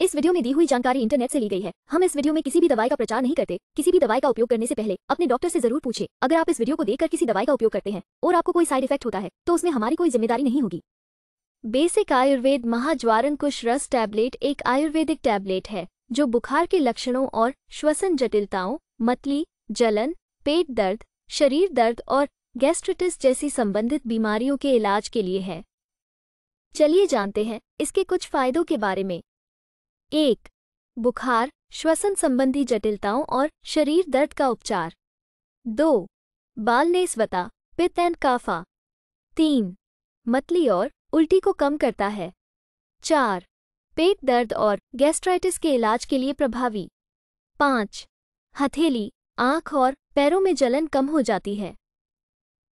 इस वीडियो में दी हुई जानकारी इंटरनेट से ली गई है हम इस वीडियो में किसी भी दवाई का प्रचार नहीं करते किसी भी दवाई का उपयोग करने से पहले अपने डॉक्टर से जरूर पूछे अगर आप इस वीडियो को देखकर किसी दवाई का उपयोग करते हैं और आपको कोई साइड इफेक्ट होता है तो उसमें हमारी कोई जिम्मेदारी नहीं होगी बेसिक आयुर्वेद महाज्वारन कुश रस टैबलेट एक आयुर्वेदिक टैबलेट है जो बुखार के लक्षणों और श्वसन जटिलताओं मतली जलन पेट दर्द शरीर दर्द और गैस्ट्रिटिस जैसी संबंधित बीमारियों के इलाज के लिए है चलिए जानते हैं इसके कुछ फायदों के बारे में एक बुखार श्वसन संबंधी जटिलताओं और शरीर दर्द का उपचार दो बालनेसवता पित पित्त एंड काफा तीन मतली और उल्टी को कम करता है चार पेट दर्द और गैस्ट्राइटिस के इलाज के लिए प्रभावी पाँच हथेली आँख और पैरों में जलन कम हो जाती है